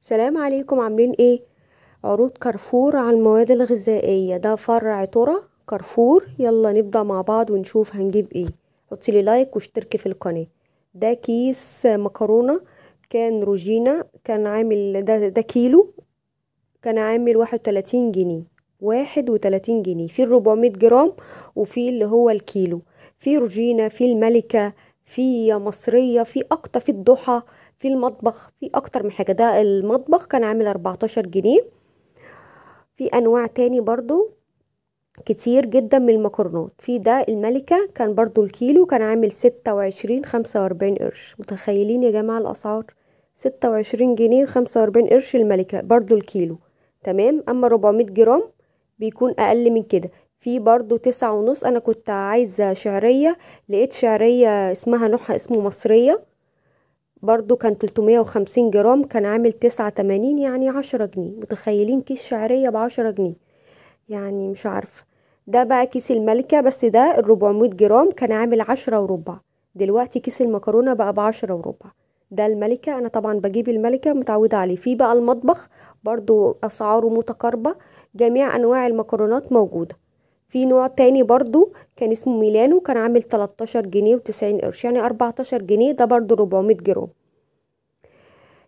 سلام عليكم عاملين ايه عروض كارفور على المواد الغذائيه ده فرع ترى كارفور يلا نبدا مع بعض ونشوف هنجيب ايه حطي لي لايك واشتركي في القناه ده كيس مكرونه كان روجينا كان عامل ده ده كيلو كان عامل واحد وتلاتين جنيه واحد وتلاتين جنيه في الربعمية جرام وفي اللي هو الكيلو في روجينا في الملكة في مصرية في أكتر في الضحى في المطبخ في أكتر من حاجة ده المطبخ كان عامل أربعتاشر جنيه في أنواع تاني برضو كتير جدا من المكرونات في ده الملكة كان برضو الكيلو كان عامل ستة وعشرين خمسة وأربعين قرش متخيلين يا جماعة الأسعار ستة وعشرين جنيه خمسة وأربعين قرش الملكة برضو الكيلو تمام أما ربعمية جرام بيكون أقل من كده في برضو تسعة ونص أنا كنت عايزة شعرية لقيت شعرية اسمها نوعها اسمه مصرية برضو كان تلتمية وخمسين جرام كان عامل تسعة تمانين يعني عشرة جنيه متخيلين كيس شعرية بعشرة جنيه يعني مش عارفة ده بقى كيس الملكة بس ده الربعمية جرام كان عامل عشرة وربع دلوقتي كيس المكرونة بقى بعشرة وربع ده الملكة أنا طبعا بجيب الملكة متعودة عليه في بقى المطبخ برضو أسعاره متقاربة جميع أنواع المكرونات موجودة في نوع تاني برضو كان اسمه ميلانو كان عامل 13 جنيه وتسعين قرش يعني 14 جنيه ده برضو 400 جرام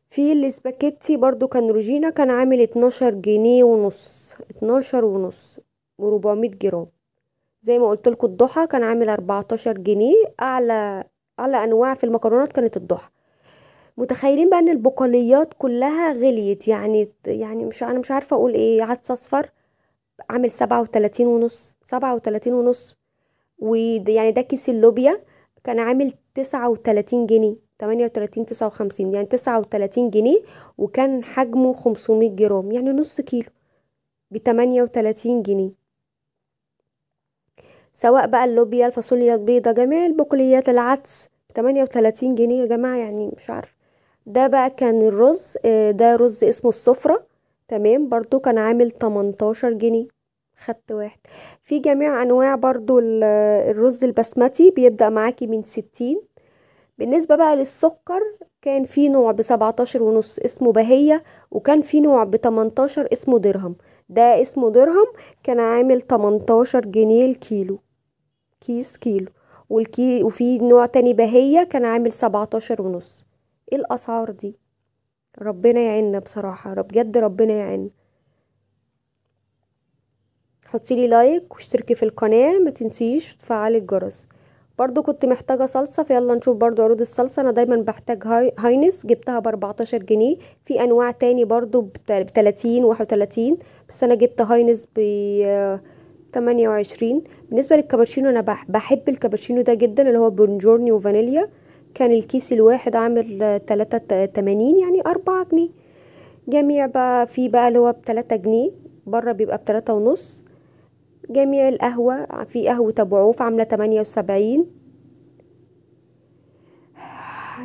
في الاسباكيتي برضو كان روجينا كان عامل 12 جنيه ونص 12 ونص و 400 جرام زي ما قلت لكم الضحى كان عامل 14 جنيه اعلى اعلى انواع في المكرونات كانت الضحى متخيلين بقى ان البقوليات كلها غليت يعني يعني مش انا مش عارفه اقول ايه عدس اصفر عامل 37 ونص 37 ونص ويعني ده كيس اللوبيا كان عامل 39 جنيه 38 59 يعني 39 جنيه وكان حجمه 500 جرام يعني نص كيلو ب 38 جنيه سواء بقى اللوبيا الفاصوليا البيضة جميع البقوليات العدس 38 جنيه يا جماعة يعني مش عارف ده بقى كان الرز آه، ده رز اسمه السفرة تمام برضو كان عامل 18 جنيه خدت واحد في جميع انواع برضو الرز البسمتي بيبدأ معاكي من 60 بالنسبة بقى للسكر كان في نوع بسبعتاشر ونص اسمه بهية وكان في نوع بتمنتاشر اسمه درهم ده اسمه درهم كان عامل تمنتاشر جنيه الكيلو كيس كيلو والكي وفي نوع تاني بهية كان عامل سبعتاشر ونص ايه الأسعار دي ربنا يعيننا بصراحة بجد ربنا يعيننا حطيلي لايك واشتركي في القناة ما تنسيش وتفعلي الجرس برضو كنت محتاجة صلصة فيلا نشوف برضو عروض الصلصة أنا دايما بحتاج هاينس جبتها بأربعتاشر جنيه في أنواع تاني برضو بتلاتين واحد وتلاتين بس أنا جبت هاينس ب تمانية وعشرين بالنسبة للكابتشينو أنا بحب الكابتشينو ده جدا اللي هو بونجورني وفانيليا كان الكيس الواحد عامل تلاتة تمانين يعني أربعة جنيه جميع بقى في بقى اللي هو بتلاتة جنيه بره بيبقى بتلاتة ونص جميع القهوة في قهوة أبو عوف عاملة تمانية وسبعين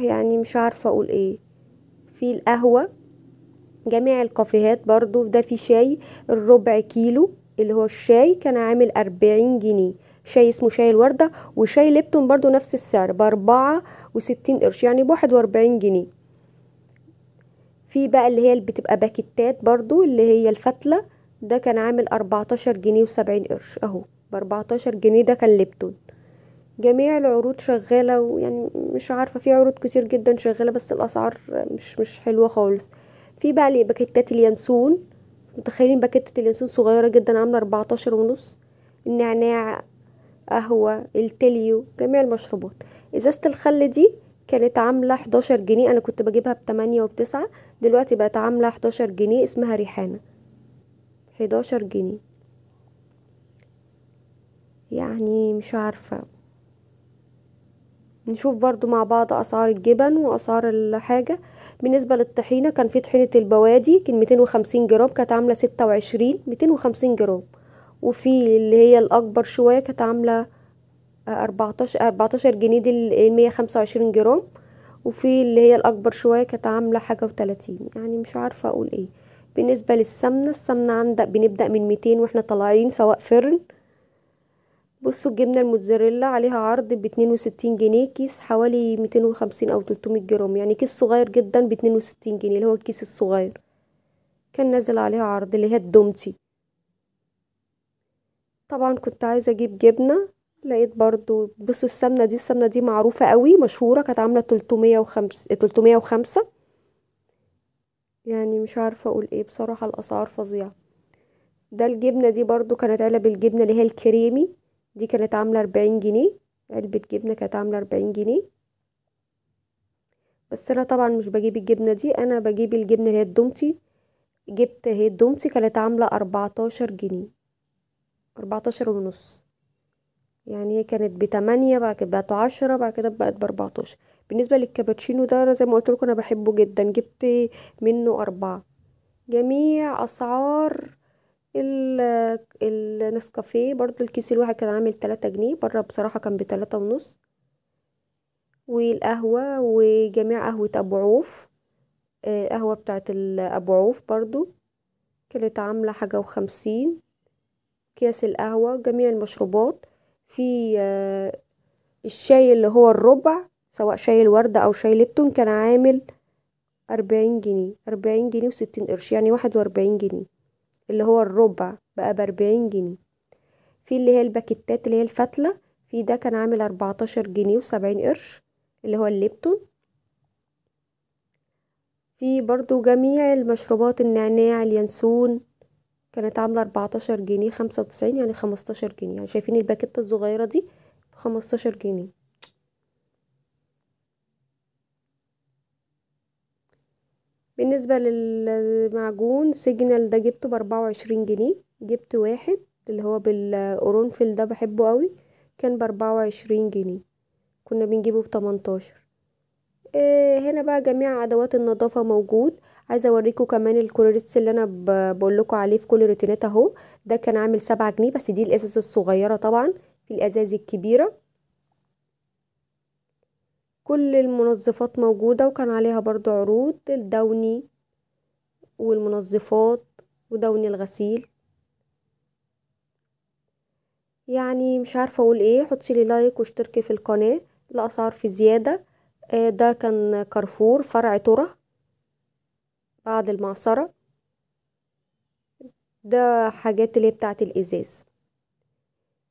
يعني مش عارفة أقول إيه في القهوة جميع الكافيهات برضو ده في شاي الربع كيلو اللي هو الشاي كان عامل أربعين جنيه شاي اسمه شاي الوردة وشاي ليبتون برضو نفس السعر بأربعة وستين قرش يعني بواحد وأربعين جنيه في بقى اللي هي اللي بتبقى باكيتات برضو اللي هي الفتلة ده كان عامل أربعتاشر جنيه وسبعين قرش أهو بأربعتاشر جنيه ده كان ليبتون جميع العروض شغالة ويعني مش عارفة في عروض كتير جدا شغالة بس الأسعار مش مش حلوة خالص في بقى باكيتات اليانسون متخيلين باكيتة اليانسون صغيرة جدا عاملة أربعتاشر ونص النعناع قهوة التليو جميع المشروبات إزازة الخل دي كانت عاملة 11 جنيه أنا كنت بجيبها بتمانية وبتسعة دلوقتي بقت عاملة 11 جنيه اسمها ريحانة حداشر جنيه يعني مش عارفة نشوف برضو مع بعض أسعار الجبن وأسعار الحاجة بالنسبة للطحينة كان في طحينة البوادي كان 250 جرام كانت عاملة 26 250 جرام وفي اللي هي الأكبر شوية كانت عاملة 14 آه، 14 آه، جنيه دي 125 آه، جرام وفي اللي هي الأكبر شوية كانت عاملة حاجة وتلاتين يعني مش عارفة أقول إيه بالنسبة للسمنة السمنة عندك بنبدأ من ميتين واحنا طالعين سواء فرن بصوا الجبنة الموتزاريلا عليها عرض باتنين وستين جنيه كيس حوالي ميتين وخمسين أو 300 جرام يعني كيس صغير جدا باتنين وستين جنيه اللي هو الكيس الصغير كان نازل عليها عرض اللي هي الدومتي طبعا كنت عايزة أجيب جبنة لقيت برضو بصوا السمنة دي السمنة دي معروفة قوي مشهورة كانت عاملة تلتمية وخمسة يعني مش عارفة اقول ايه بصراحة الاسعار فظيعة ده الجبنة دي برضو كانت علب الجبنة اللي هي الكريمي دي كانت عاملة اربعين جنيه علبة جبنة كانت عاملة اربعين جنيه بس انا طبعا مش بجيب الجبنة دي انا بجيب الجبنة اللي هي الدومتي جبت هي الدومتي كانت عاملة اربعتاشر جنيه اربعتاشر ونص يعني هي كانت بتمانية بعد كده بقت عشرة بعد كده بقت بأربعتاشر بالنسبة للكابتشينو ده أنا زي ما قلت لكم أنا بحبه جدا جبت منه أربعة جميع أسعار النسكافيه برضو الكيس الواحد كان عامل تلاتة جنيه بره بصراحة كان بتلاتة ونص والقهوة وجميع قهوة أبو عوف آه، قهوة بتاعة أبو عوف برضو كانت عاملة حاجة وخمسين كياس القهوة جميع المشروبات في آه، الشاي اللي هو الربع سواء شاي الوردة أو شاي ليبتون كان عامل أربعين جنيه أربعين جنيه وستين قرش يعني واحد وأربعين جنيه اللي هو الربع بقى بأربعين جنيه في اللي هي الباكتات اللي هي الفتلة في ده كان عامل أربعتاشر جنيه وسبعين قرش اللي هو الليبتون في برضو جميع المشروبات النعناع اليانسون كانت عاملة 14 جنيه 95 يعني 15 جنيه يعني شايفين الباكيت الصغيرة دي 15 جنيه بالنسبة للمعجون سيجنال ده جبته بأربعة وعشرين جنيه جبت واحد اللي هو بالقرنفل ده بحبه قوي كان بأربعة وعشرين جنيه كنا بنجيبه بتمنتاشر إيه، هنا بقى جميع ادوات النظافه موجود عايزه اوريكم كمان الكلوريتس اللي انا بقول لكم عليه في كل روتينات اهو ده كان عامل سبعة جنيه بس دي الازاز الصغيره طبعا في الازاز الكبيره كل المنظفات موجوده وكان عليها برضو عروض الدوني والمنظفات ودوني الغسيل يعني مش عارفه اقول ايه حطي لي لايك واشتركي في القناه الاسعار في زياده آه، ده كان كارفور فرع ترة بعد المعصرة ده حاجات اللي بتاعت الازاز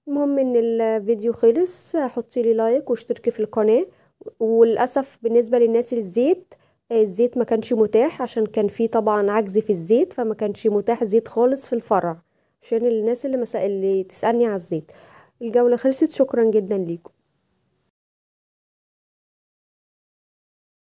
المهم ان الفيديو خلص حطي لي لايك واشتركي في القناة وللأسف بالنسبة للناس الزيت آه، الزيت ما كانش متاح عشان كان فيه طبعا عجز في الزيت فما كانش متاح زيت خالص في الفرع عشان الناس اللي, اللي تسألني على الزيت الجولة خلصت شكرا جدا ليكم